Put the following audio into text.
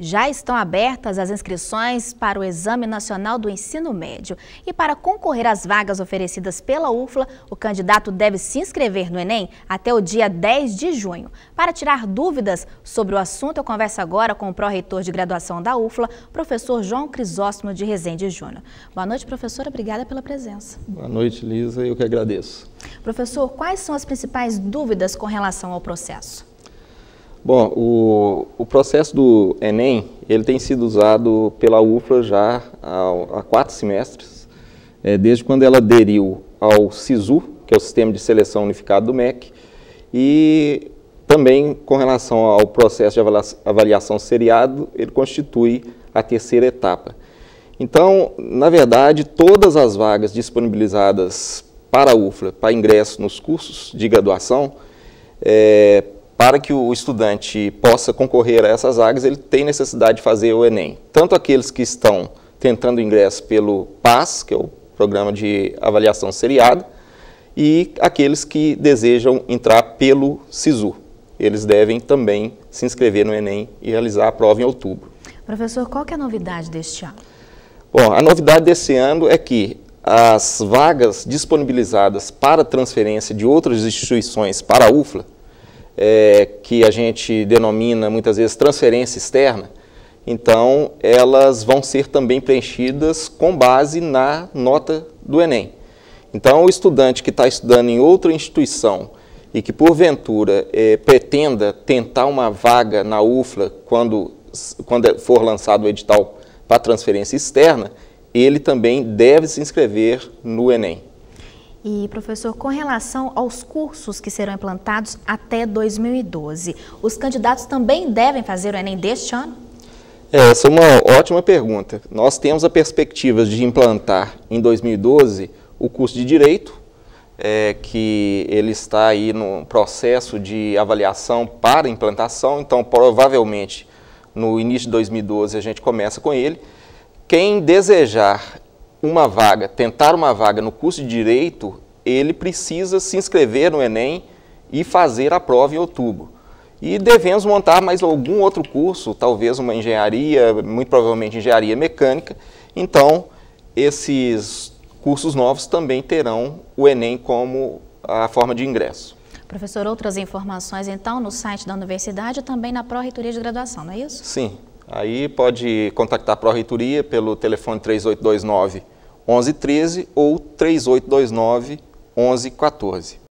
Já estão abertas as inscrições para o Exame Nacional do Ensino Médio. E para concorrer às vagas oferecidas pela UFLA, o candidato deve se inscrever no Enem até o dia 10 de junho. Para tirar dúvidas sobre o assunto, eu converso agora com o pró-reitor de graduação da UFLA, professor João Crisóstomo de Rezende Júnior. Boa noite, professora. Obrigada pela presença. Boa noite, Lisa. Eu que agradeço. Professor, quais são as principais dúvidas com relação ao processo? Bom, o, o processo do Enem, ele tem sido usado pela UFRA já há, há quatro semestres, é, desde quando ela aderiu ao SISU, que é o Sistema de Seleção Unificado do MEC, e também com relação ao processo de avaliação, avaliação seriado, ele constitui a terceira etapa. Então, na verdade, todas as vagas disponibilizadas para a UFLA, para ingresso nos cursos de graduação, é, para que o estudante possa concorrer a essas vagas, ele tem necessidade de fazer o Enem. Tanto aqueles que estão tentando ingresso pelo PAS, que é o Programa de Avaliação Seriada, e aqueles que desejam entrar pelo SISU. Eles devem também se inscrever no Enem e realizar a prova em outubro. Professor, qual que é a novidade deste ano? Bom, a novidade desse ano é que as vagas disponibilizadas para transferência de outras instituições para a UFLA é, que a gente denomina muitas vezes transferência externa, então elas vão ser também preenchidas com base na nota do Enem. Então, o estudante que está estudando em outra instituição e que, porventura, é, pretenda tentar uma vaga na UFLA quando, quando é, for lançado o edital para transferência externa, ele também deve se inscrever no Enem. E, professor, com relação aos cursos que serão implantados até 2012, os candidatos também devem fazer o Enem deste ano? É, essa é uma ótima pergunta. Nós temos a perspectiva de implantar em 2012 o curso de Direito, é, que ele está aí no processo de avaliação para implantação, então provavelmente no início de 2012 a gente começa com ele. Quem desejar uma vaga, tentar uma vaga no curso de Direito, ele precisa se inscrever no Enem e fazer a prova em outubro. E devemos montar mais algum outro curso, talvez uma engenharia, muito provavelmente engenharia mecânica. Então, esses cursos novos também terão o Enem como a forma de ingresso. Professor, outras informações então no site da universidade e também na Pró-Reitoria de Graduação, não é isso? Sim. Aí pode contactar a Pró-Reitoria pelo telefone 3829 1113 ou 3829 1114.